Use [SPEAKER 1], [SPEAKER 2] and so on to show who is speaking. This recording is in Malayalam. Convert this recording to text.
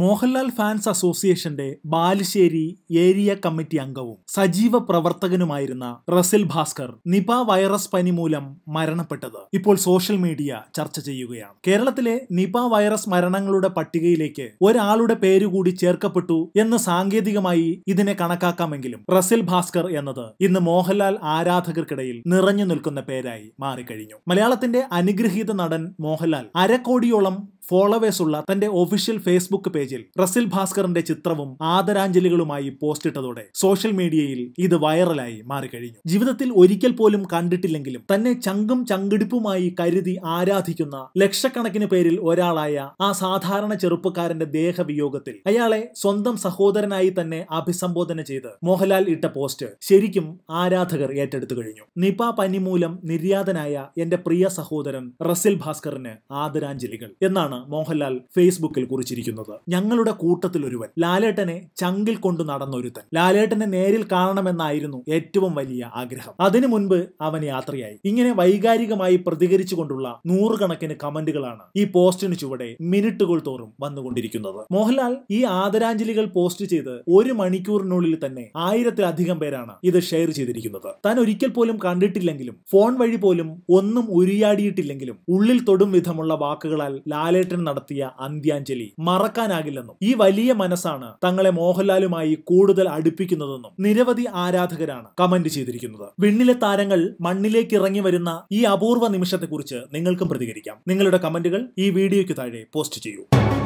[SPEAKER 1] മോഹൻലാൽ ഫാൻസ് അസോസിയേഷന്റെ ബാലുശ്ശേരി ഏരിയ കമ്മിറ്റി അംഗവും സജീവ പ്രവർത്തകനുമായിരുന്ന റസിൽ ഭാസ്കർ നിപ വൈറസ് പനി മൂലം മരണപ്പെട്ടത് ഇപ്പോൾ സോഷ്യൽ മീഡിയ ചർച്ച ചെയ്യുകയാണ് കേരളത്തിലെ നിപ വൈറസ് മരണങ്ങളുടെ പട്ടികയിലേക്ക് ഒരാളുടെ പേര് കൂടി ചേർക്കപ്പെട്ടു എന്ന് സാങ്കേതികമായി ഇതിനെ കണക്കാക്കാമെങ്കിലും റസിൽ ഭാസ്കർ എന്നത് ഇന്ന് മോഹൻലാൽ ആരാധകർക്കിടയിൽ നിറഞ്ഞു നിൽക്കുന്ന പേരായി മാറിക്കഴിഞ്ഞു മലയാളത്തിന്റെ അനുഗ്രഹീത നടൻ മോഹൻലാൽ അരക്കോടിയോളം ഫോളോവേഴ്സ് ഉള്ള തന്റെ ഒഫീഷ്യൽ ഫേസ്ബുക്ക് പേജിൽ റസിൽ ഭാസ്കറിന്റെ ചിത്രവും ആദരാഞ്ജലികളുമായി പോസ്റ്റിട്ടതോടെ സോഷ്യൽ മീഡിയയിൽ ഇത് വൈറലായി മാറിക്കഴിഞ്ഞു ജീവിതത്തിൽ ഒരിക്കൽ പോലും കണ്ടിട്ടില്ലെങ്കിലും തന്നെ ചങ്കും ചങ്കിടിപ്പുമായി കരുതി ആരാധിക്കുന്ന ലക്ഷക്കണക്കിന് പേരിൽ ഒരാളായ ആ സാധാരണ ചെറുപ്പക്കാരന്റെ ദേഹവിയോഗത്തിൽ അയാളെ സ്വന്തം സഹോദരനായി തന്നെ അഭിസംബോധന ചെയ്ത് മോഹൻലാൽ ഇട്ട പോസ്റ്റ് ശരിക്കും ആരാധകർ ഏറ്റെടുത്തു കഴിഞ്ഞു നിപ പനി മൂലം നിര്യാതനായ എന്റെ പ്രിയ സഹോദരൻ റസിൽ ഭാസ്കറിന് ആദരാഞ്ജലികൾ എന്നാണ് കുറിച്ചാണ് മോഹൻലാൽ ഫേസ്ബുക്കിൽ കുറിച്ചിരിക്കുന്നത് ഞങ്ങളുടെ കൂട്ടത്തിൽ ഒരുവൻ ലാലേട്ടനെ ചങ്കിൽ കൊണ്ടു നടന്ന ഒരുത്തൻ ലാലേട്ടനെ നേരിൽ കാണണമെന്നായിരുന്നു ഏറ്റവും വലിയ ആഗ്രഹം അതിനു മുൻപ് അവൻ യാത്രയായി ഇങ്ങനെ വൈകാരികമായി പ്രതികരിച്ചുകൊണ്ടുള്ള നൂറുകണക്കിന് കമന്റുകളാണ് ഈ പോസ്റ്റിന് ചുവടെ മിനിറ്റുകൾ തോറും വന്നുകൊണ്ടിരിക്കുന്നത് മോഹൻലാൽ ഈ ആദരാഞ്ജലികൾ പോസ്റ്റ് ചെയ്ത് ഒരു മണിക്കൂറിനുള്ളിൽ തന്നെ ആയിരത്തിലധികം പേരാണ് ഇത് ഷെയർ ചെയ്തിരിക്കുന്നത് താൻ ഒരിക്കൽ പോലും കണ്ടിട്ടില്ലെങ്കിലും ഫോൺ വഴി പോലും ഒന്നും ഉരിയാടിയിട്ടില്ലെങ്കിലും ഉള്ളിൽ തൊടും വിധമുള്ള വാക്കുകളാൽ ലാലേ ലാലേട്ടൻ നടത്തിയ അന്ത്യാഞ്ജലി മറക്കാനാകില്ലെന്നും ഈ വലിയ മനസ്സാണ് തങ്ങളെ മോഹൻലാലുമായി കൂടുതൽ അടുപ്പിക്കുന്നതെന്നും നിരവധി ആരാധകരാണ് കമന്റ് ചെയ്തിരിക്കുന്നത് വിണ്ണിലെ താരങ്ങൾ മണ്ണിലേക്ക് ഇറങ്ങി വരുന്ന ഈ അപൂർവ നിമിഷത്തെക്കുറിച്ച് നിങ്ങൾക്കും പ്രതികരിക്കാം നിങ്ങളുടെ കമന്റുകൾ ഈ വീഡിയോയ്ക്ക് താഴെ പോസ്റ്റ് ചെയ്യൂ